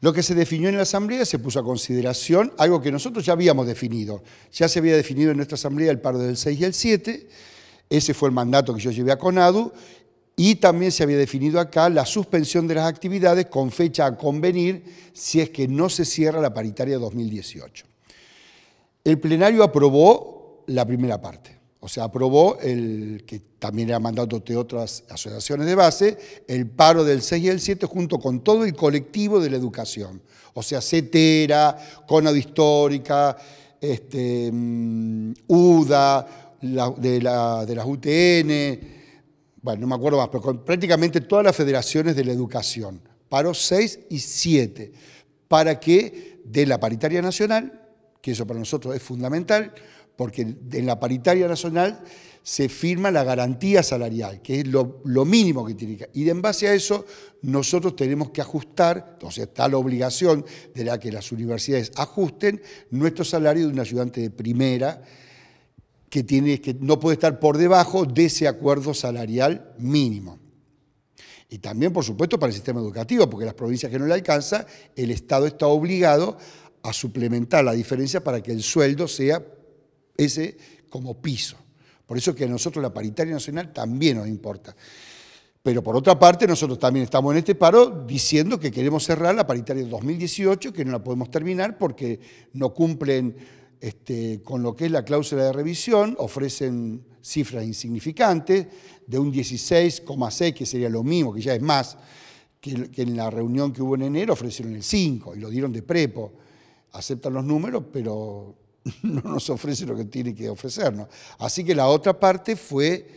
Lo que se definió en la Asamblea se puso a consideración algo que nosotros ya habíamos definido. Ya se había definido en nuestra Asamblea el paro del 6 y el 7, ese fue el mandato que yo llevé a CONADU, y también se había definido acá la suspensión de las actividades con fecha a convenir si es que no se cierra la paritaria 2018. El plenario aprobó la primera parte se aprobó el que también era mandato de otras asociaciones de base, el paro del 6 y el 7 junto con todo el colectivo de la educación. O sea, CETERA, CONAD Histórica, este, mm, UDA, de, la, las UTN, bueno, no me acuerdo más, pero prácticamente todas las federaciones de la educación. paro 6 y 7 para que de la paritaria nacional, que eso para nosotros es fundamental, porque en la paritaria nacional se firma la garantía salarial, que es lo, mínimo que tiene que. Y en base a eso, nosotros tenemos que ajustar, entonces está la obligación de la que las universidades ajusten nuestro salario de un ayudante de primera, que, tiene, que no puede estar por debajo de ese acuerdo salarial mínimo. Y también, por supuesto, para el sistema educativo, porque las provincias que no le alcanza, el Estado está obligado a suplementar la diferencia para que el sueldo sea ese como piso. Por eso que a nosotros la paritaria nacional también nos importa. Pero por otra parte, nosotros también estamos en este paro diciendo que queremos cerrar la paritaria de 2018, que no la podemos terminar porque no cumplen este, con lo que es la cláusula de revisión, ofrecen cifras insignificantes, de un 16,6, que sería lo mismo, que ya es más, que, en la reunión que hubo en enero ofrecieron el 5 y lo dieron de prepo. Aceptan los números, pero no nos ofrece lo que tiene que ofrecernos. Así que la otra parte fue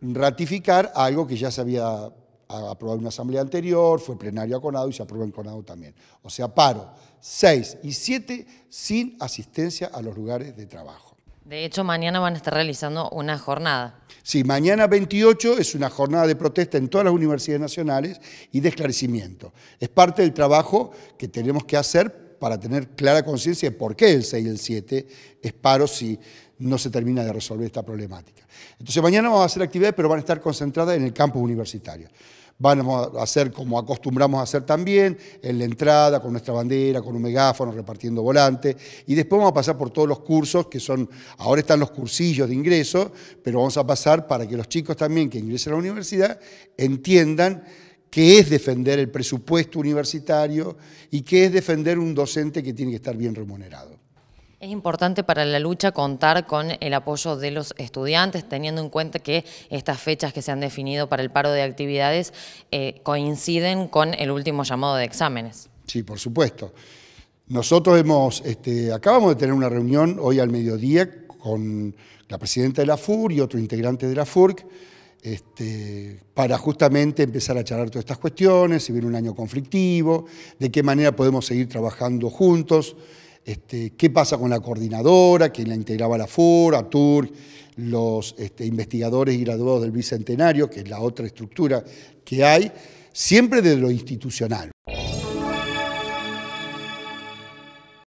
ratificar algo que ya se había aprobado en una asamblea anterior, fue plenario CONADO y se aprobó en conado también. O sea, paro. Seis y siete sin asistencia a los lugares de trabajo. De hecho, mañana van a estar realizando una jornada. Sí, mañana 28 es una jornada de protesta en todas las universidades nacionales y de esclarecimiento. Es parte del trabajo que tenemos que hacer para tener clara conciencia de por qué el 6 y el 7 es paro si no se termina de resolver esta problemática. Entonces mañana vamos a hacer actividades, pero van a estar concentradas en el campus universitario. Vamos a hacer como acostumbramos a hacer también, en la entrada, con nuestra bandera, con un megáfono, repartiendo volantes. Y después vamos a pasar por todos los cursos, que son, ahora están los cursillos de ingreso, pero vamos a pasar para que los chicos también que ingresen a la universidad entiendan qué es defender el presupuesto universitario y qué es defender un docente que tiene que estar bien remunerado. Es importante para la lucha contar con el apoyo de los estudiantes, teniendo en cuenta que estas fechas que se han definido para el paro de actividades eh, coinciden con el último llamado de exámenes. Sí, por supuesto. Nosotros hemos, este, acabamos de tener una reunión hoy al mediodía con la presidenta de la FUR y otro integrante de la FURC, este, para justamente empezar a charlar todas estas cuestiones, si viene un año conflictivo, de qué manera podemos seguir trabajando juntos, este, qué pasa con la coordinadora, quién la integraba la FUR, a TUR, los este, investigadores y graduados del Bicentenario, que es la otra estructura que hay, siempre desde lo institucional.